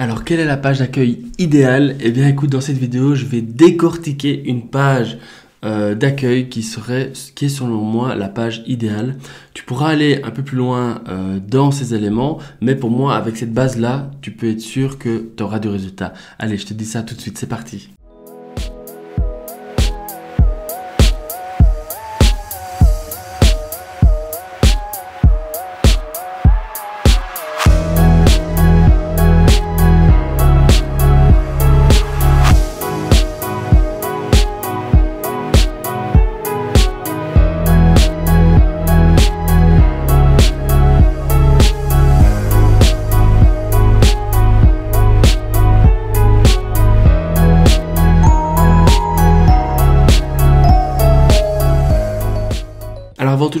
Alors, quelle est la page d'accueil idéale Eh bien, écoute, dans cette vidéo, je vais décortiquer une page euh, d'accueil qui serait, qui est selon moi la page idéale. Tu pourras aller un peu plus loin euh, dans ces éléments, mais pour moi, avec cette base-là, tu peux être sûr que tu auras du résultat. Allez, je te dis ça tout de suite, c'est parti.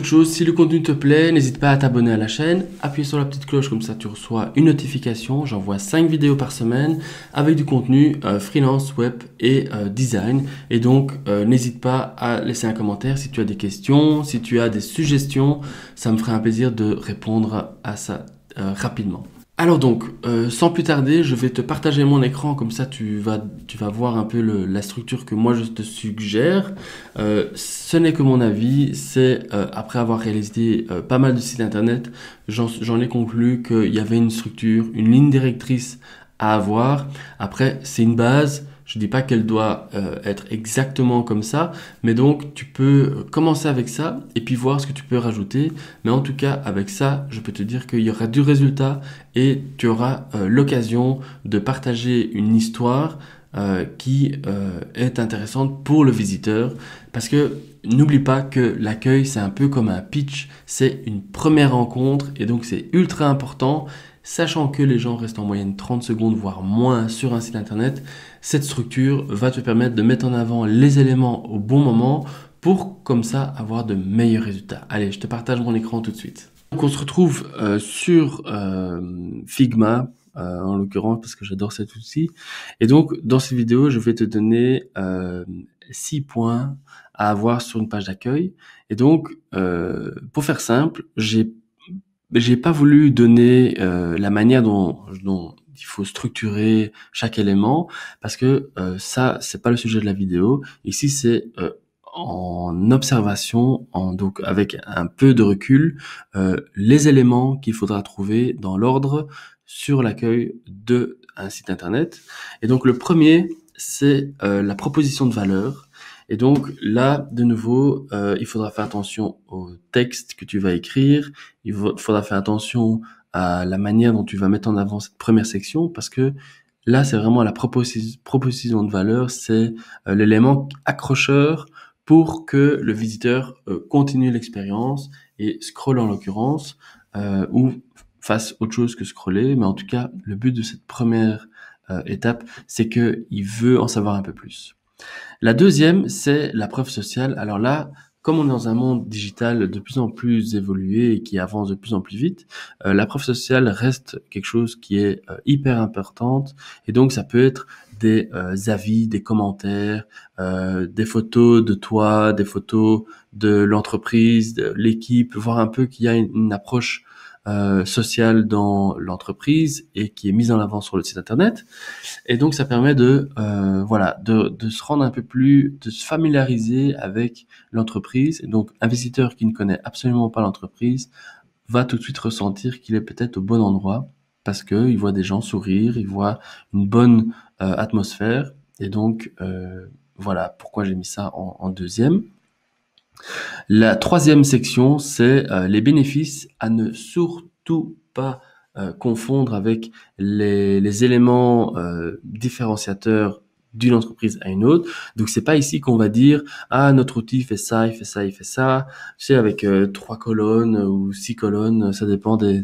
chose, si le contenu te plaît, n'hésite pas à t'abonner à la chaîne, appuyer sur la petite cloche comme ça tu reçois une notification. J'envoie 5 vidéos par semaine avec du contenu euh, freelance, web et euh, design. Et donc euh, n'hésite pas à laisser un commentaire si tu as des questions, si tu as des suggestions, ça me ferait un plaisir de répondre à ça rapidement. Alors donc, euh, sans plus tarder, je vais te partager mon écran, comme ça tu vas, tu vas voir un peu la structure que moi je te suggère. Euh, ce n'est que mon avis, c'est euh, après avoir réalisé pas mal de sites internet, j'en ai conclu qu'il y avait une structure, une ligne directrice à avoir. Après, c'est une base, je dis pas qu'elle doit euh, être exactement comme ça, mais donc tu peux commencer avec ça et puis voir ce que tu peux rajouter. Mais en tout cas, avec ça, je peux te dire qu'il y aura du résultat et tu auras euh, l'occasion de partager une histoire euh, qui est intéressante pour le visiteur. Parce que n'oublie pas que l'accueil, c'est un peu comme un pitch, c'est une première rencontre et donc c'est ultra important sachant que les gens restent en moyenne 30 secondes, voire moins sur un site internet, cette structure va te permettre de mettre en avant les éléments au bon moment pour comme ça avoir de meilleurs résultats. Allez, je te partage mon écran tout de suite. Donc on se retrouve euh, sur euh, Figma euh, en l'occurrence parce que j'adore cet outil. Et donc dans cette vidéo, je vais te donner euh, six points à avoir sur une page d'accueil. Et donc pour faire simple, j'ai j'ai pas voulu donner euh, la manière dont, il faut structurer chaque élément parce que euh, ça c'est pas le sujet de la vidéo. Ici c'est euh, en observation, en, donc avec un peu de recul, les éléments qu'il faudra trouver dans l'ordre sur l'accueil d'un site internet. Et donc le premier c'est la proposition de valeur et donc là, de nouveau, euh, il faudra faire attention au texte que tu vas écrire, il faudra faire attention à la manière dont tu vas mettre en avant cette première section, parce que là, c'est vraiment la proposition de valeur, c'est euh, l'élément accrocheur pour que le visiteur euh, continue l'expérience et scrolle en l'occurrence, ou fasse autre chose que scroller, mais en tout cas, le but de cette première étape, c'est qu'il veut en savoir un peu plus. La deuxième, c'est la preuve sociale. Alors là, comme on est dans un monde digital de plus en plus évolué et qui avance de plus en plus vite, euh, la preuve sociale reste quelque chose qui est euh, hyper importante. Et donc, ça peut être des euh, avis, des commentaires, des photos de toi, des photos de l'entreprise, de l'équipe, voir un peu qu'il y a une approche euh, sociale dans l'entreprise et qui est mise en avant sur le site internet. Et donc ça permet de euh, voilà de, se rendre un peu plus, de se familiariser avec l'entreprise. Donc un visiteur qui ne connaît absolument pas l'entreprise va tout de suite ressentir qu'il est peut-être au bon endroit parce que il voit des gens sourire, il voit une bonne euh, atmosphère et donc euh, voilà pourquoi j'ai mis ça en deuxième. La troisième section, c'est euh, les bénéfices à ne surtout pas euh, confondre avec les, éléments euh, différenciateurs d'une entreprise à une autre. Donc c'est pas ici qu'on va dire ah notre outil fait ça, il fait ça, il fait ça. C'est avec trois colonnes ou six colonnes, ça dépend des,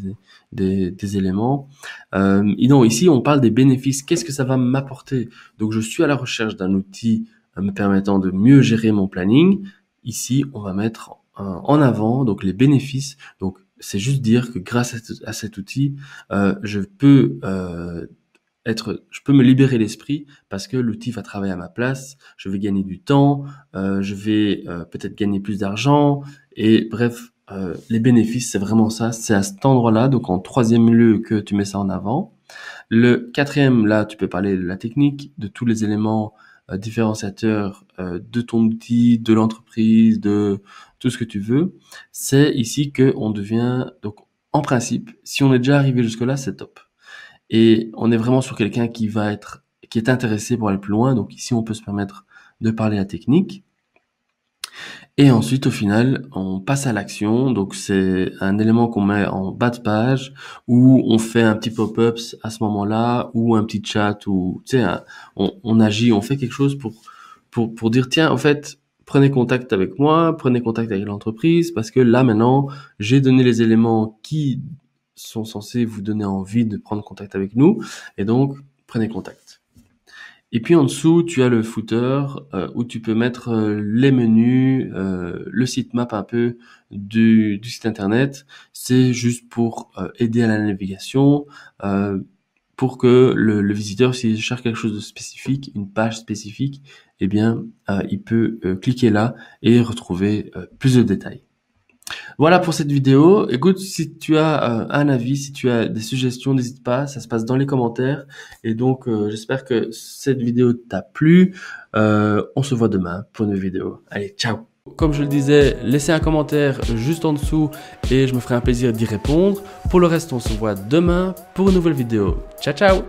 éléments. et non ici on parle des bénéfices. Qu'est-ce que ça va m'apporter Donc je suis à la recherche d'un outil me permettant de mieux gérer mon planning Ici, on va mettre en avant donc les bénéfices. Donc, c'est juste dire que grâce à, cet outil, euh, je peux euh, être, je peux me libérer l'esprit parce que l'outil va travailler à ma place. Je vais gagner du temps, euh, je vais peut-être gagner plus d'argent et bref, les bénéfices, c'est vraiment ça. C'est à cet endroit-là, donc en troisième lieu que tu mets ça en avant. Le quatrième, là, tu peux parler de la technique, de tous les éléments euh, différenciateur euh, de ton outil, de l'entreprise, de tout ce que tu veux, c'est ici que on devient donc en principe, si on est déjà arrivé jusque là, c'est top. Et on est vraiment sur quelqu'un qui va être qui est intéressé pour aller plus loin. Donc ici, on peut se permettre de parler la technique. Et ensuite, au final, on passe à l'action. Donc, c'est un élément qu'on met en bas de page où on fait un petit pop-up à ce moment-là ou un petit chat ou, tu sais, on, agit, on fait quelque chose pour, pour, pour dire, tiens, en fait, prenez contact avec moi, prenez contact avec l'entreprise parce que là, maintenant, j'ai donné les éléments qui sont censés vous donner envie de prendre contact avec nous et donc, prenez contact. Et puis en dessous, tu as le footer euh, où tu peux mettre euh, les menus, euh, le sitemap un peu du, site internet. C'est juste pour aider à la navigation, pour que le, le visiteur, s'il cherche quelque chose de spécifique, une page spécifique, eh bien, il peut cliquer là et retrouver plus de détails. Voilà pour cette vidéo. Écoute, si tu as euh, un avis, si tu as des suggestions, n'hésite pas, ça se passe dans les commentaires. Et donc, euh, j'espère que cette vidéo t'a plu. Euh, on se voit demain pour une nouvelle vidéo. Allez, ciao comme je le disais, laissez un commentaire juste en dessous et je me ferai un plaisir d'y répondre. Pour le reste, on se voit demain pour une nouvelle vidéo. Ciao ciao